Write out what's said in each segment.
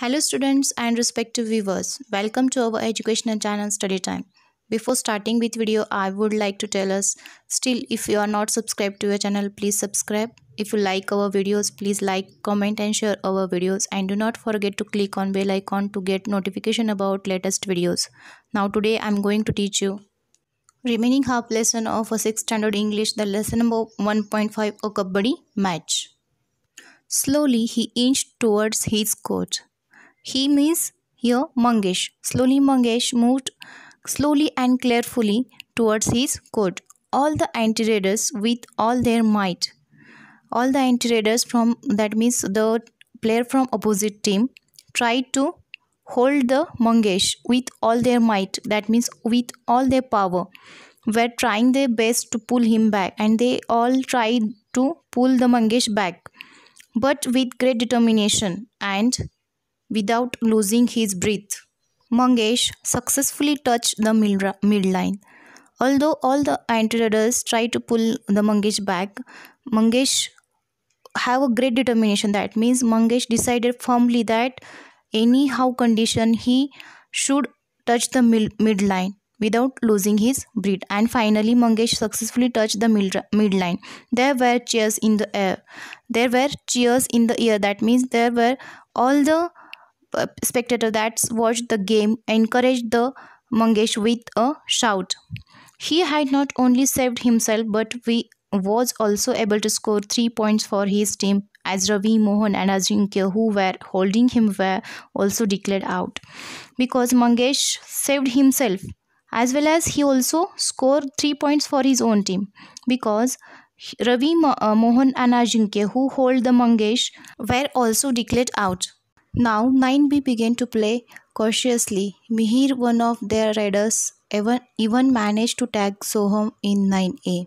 Hello students and respective viewers. Welcome to our educational channel Study Time. Before starting with video, I would like to tell us still if you are not subscribed to our channel, please subscribe. If you like our videos, please like, comment and share our videos and do not forget to click on bell icon to get notification about latest videos. Now today I am going to teach you remaining half lesson of a 6th standard English the lesson number 1.5 a kabbadi match. Slowly he inched towards his coach he means here Mangesh. Slowly Mangesh moved slowly and carefully towards his court. All the anti-raiders with all their might. All the anti-raiders from that means the player from opposite team tried to hold the Mangesh with all their might. That means with all their power were trying their best to pull him back and they all tried to pull the Mangesh back but with great determination and without losing his breath. Mangesh successfully touched the midline. Although all the anti-riders tried to pull the Mangesh back, Mangesh have a great determination. That means Mangesh decided firmly that anyhow condition he should touch the midline without losing his breath. And finally, Mangesh successfully touched the midline. There were cheers in the air. There were cheers in the air. That means there were all the uh, spectator that watched the game encouraged the Mangesh with a shout. He had not only saved himself but we was also able to score three points for his team as Ravi Mohan and Ajinkya who were holding him were also declared out. Because Mangesh saved himself as well as he also scored three points for his own team because Ravi uh, Mohan and Ajinkya who hold the Mangesh were also declared out. Now 9B began to play cautiously. Mihir, one of their riders, even, even managed to tag Soham in 9A.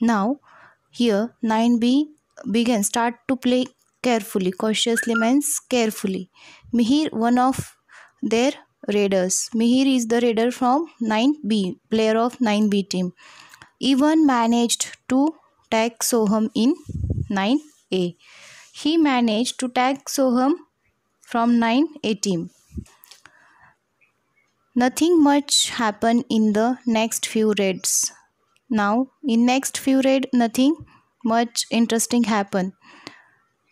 Now here 9B began start to play carefully. Cautiously means carefully. Mihir, one of their raiders. Mihir is the raider from 9B, player of 9B team. Even managed to tag Soham in 9A. He managed to tag Soham from nine eighteen, Nothing much happened in the next few raids. Now, in next few raid, nothing much interesting happened.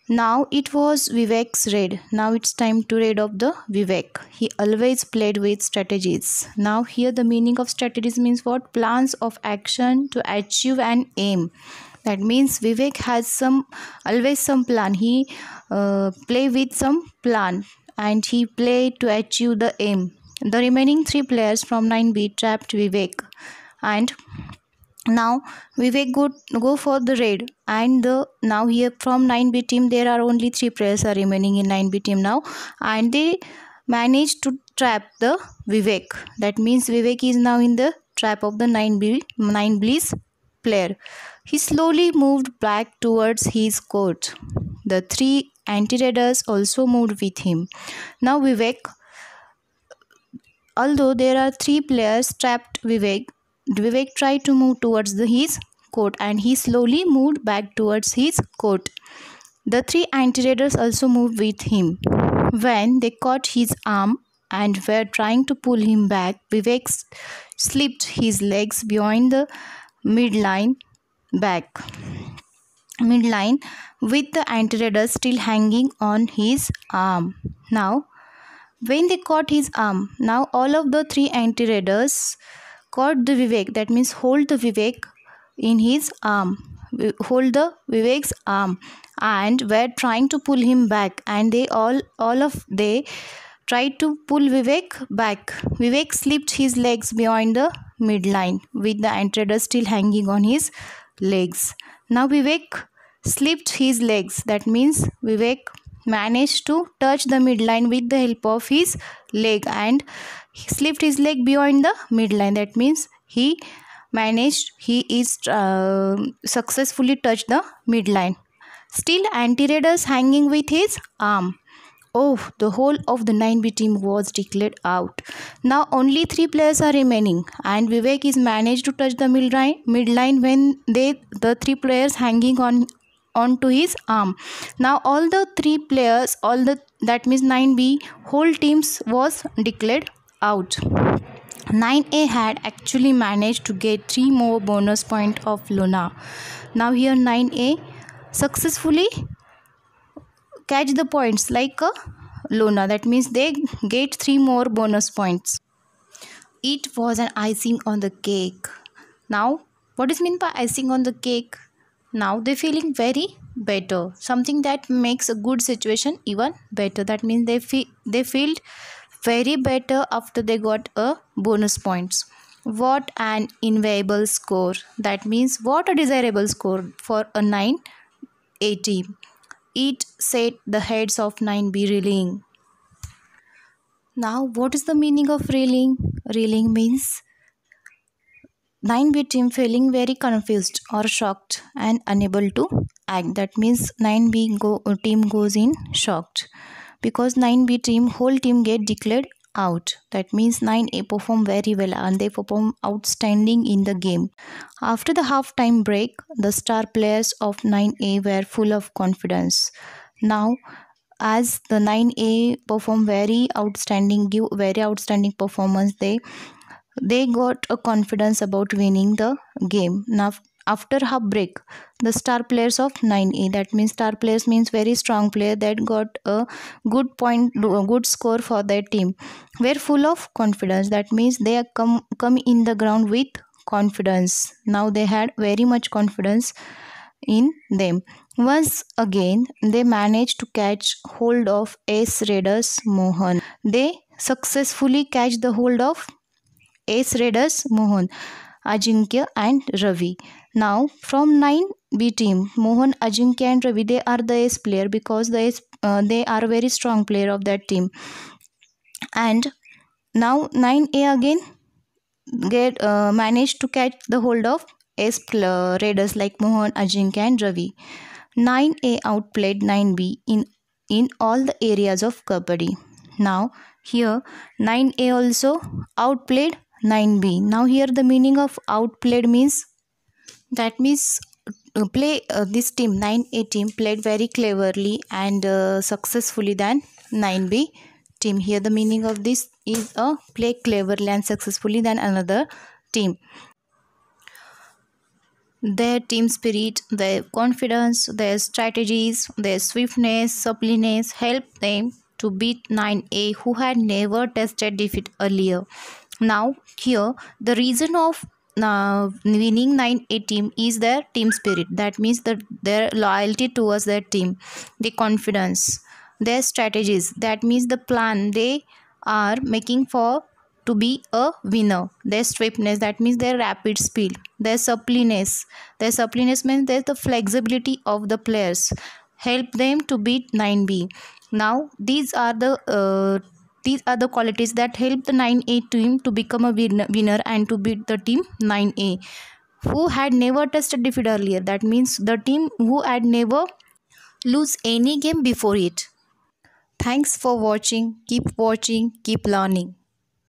Now it was Vivek's raid. Now it's time to raid of the Vivek. He always played with strategies. Now here the meaning of strategies means what? Plans of action to achieve an aim that means vivek has some always some plan he uh, play with some plan and he play to achieve the aim the remaining three players from 9b trapped vivek and now vivek go go for the raid and the now here from 9b team there are only three players are remaining in 9b team now and they managed to trap the vivek that means vivek is now in the trap of the 9b 9 B's player he slowly moved back towards his court. The three anti-raiders also moved with him. Now Vivek, although there are three players trapped Vivek, Vivek tried to move towards the, his court and he slowly moved back towards his court. The three anti-raiders also moved with him. When they caught his arm and were trying to pull him back, Vivek slipped his legs behind the midline back midline with the anterators still hanging on his arm. Now, when they caught his arm, now all of the three anterators caught the Vivek, that means hold the Vivek in his arm, hold the Vivek's arm and were trying to pull him back and they all, all of they tried to pull Vivek back. Vivek slipped his legs behind the midline with the anterators still hanging on his legs. Now Vivek slipped his legs. That means Vivek managed to touch the midline with the help of his leg and he slipped his leg beyond the midline. That means he managed, he is uh, successfully touched the midline. Still, Antiradius hanging with his arm. Oh, the whole of the 9B team was declared out. Now only three players are remaining and Vivek is managed to touch the midline, midline when they the three players hanging on onto his arm. Now all the three players, all the that means 9B whole teams was declared out. 9A had actually managed to get 3 more bonus point of Luna. Now here 9A successfully catch the points like a uh, Lona. That means they get three more bonus points. It was an icing on the cake. Now, what is mean by icing on the cake? Now they're feeling very better. Something that makes a good situation even better. That means they feel they feel very better after they got a bonus points. What an invaluable score. That means what a desirable score for a 980. Eat, said the heads of nine, be reeling. Now, what is the meaning of reeling? Reeling means nine B team feeling very confused or shocked and unable to act. That means nine B go, team goes in shocked because nine B team whole team get declared out. That means 9 A perform very well and they perform outstanding in the game. After the halftime break, the star players of 9A were full of confidence. Now, as the 9A perform very outstanding, give very outstanding performance, they they got a confidence about winning the game. Now after half break the star players of 9a that means star players means very strong player that got a good point good score for their team were full of confidence that means they come come in the ground with confidence now they had very much confidence in them once again they managed to catch hold of ace raiders mohan they successfully catch the hold of ace raiders mohan Ajinkya and Ravi. Now from 9 B team, Mohan, Ajinkya and Ravi, they are the S player because they, uh, they are very strong player of that team. And now 9A again get uh, managed to catch the hold of S uh, raiders like Mohan, Ajinkya and Ravi. 9A outplayed 9B in, in all the areas of Kabaddi. Now here 9A also outplayed 9B. Now here the meaning of outplayed means that means uh, play uh, this team 9a team played very cleverly and uh, successfully than 9b team here the meaning of this is a uh, play cleverly and successfully than another team their team spirit their confidence their strategies their swiftness suppleness helped them to beat 9a who had never tested defeat earlier now here the reason of now, winning 9 A team is their team spirit. That means that their loyalty towards their team, the confidence, their strategies. That means the plan they are making for to be a winner. Their swiftness, that means their rapid speed, their suppleness. Their suppleness means their the flexibility of the players. Help them to beat 9B. Now, these are the uh, these are the qualities that help the 9A team to become a winner and to beat the team 9A who had never tested defeat earlier. That means the team who had never lose any game before it. Thanks for watching. Keep watching. Keep learning.